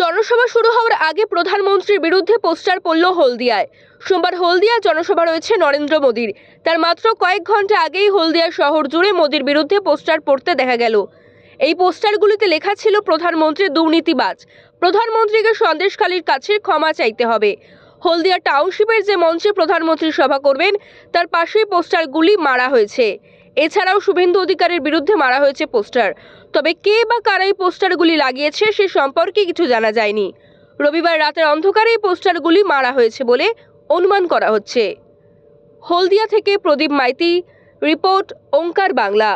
জনসভা শুরু হওয়ার আগে প্রধানমন্ত্রীর বিরুদ্ধে পোস্টার পড়ল হলদিয়ায় সোমবার হলদিয়া জনসভা রয়েছে নরেন্দ্র মোদীর তার মাত্র কয়েক ঘন্টা আগেই হলদিয়া শহর জুড়ে মোদীর বিরুদ্ধে পোস্টার পড়তে দেখা গেল এই পোস্টারগুলিতে লেখা ছিল প্রধানমন্ত্রী দুর্নীতিবাজ প্রধানমন্ত্রীকে সন্দেশখালীর কাছে ক্ষমা চাইতে হবে হলদিয়া টাউনশিপের যে মঞ্চে প্রধানমন্ত্রী সভা করবেন তার পাশেই পোস্টারগুলি মারা হয়েছে এছাড়াও শুভেন্দু অধিকারের বিরুদ্ধে মারা হয়েছে পোস্টার তবে কে বা কারা এই পোস্টারগুলি লাগিয়েছে সে সম্পর্কে কিছু জানা যায়নি রবিবার রাতের অন্ধকারে এই পোস্টারগুলি মারা হয়েছে বলে অনুমান করা হচ্ছে হলদিয়া থেকে প্রদীপ মাইতি রিপোর্ট ওঙ্কার বাংলা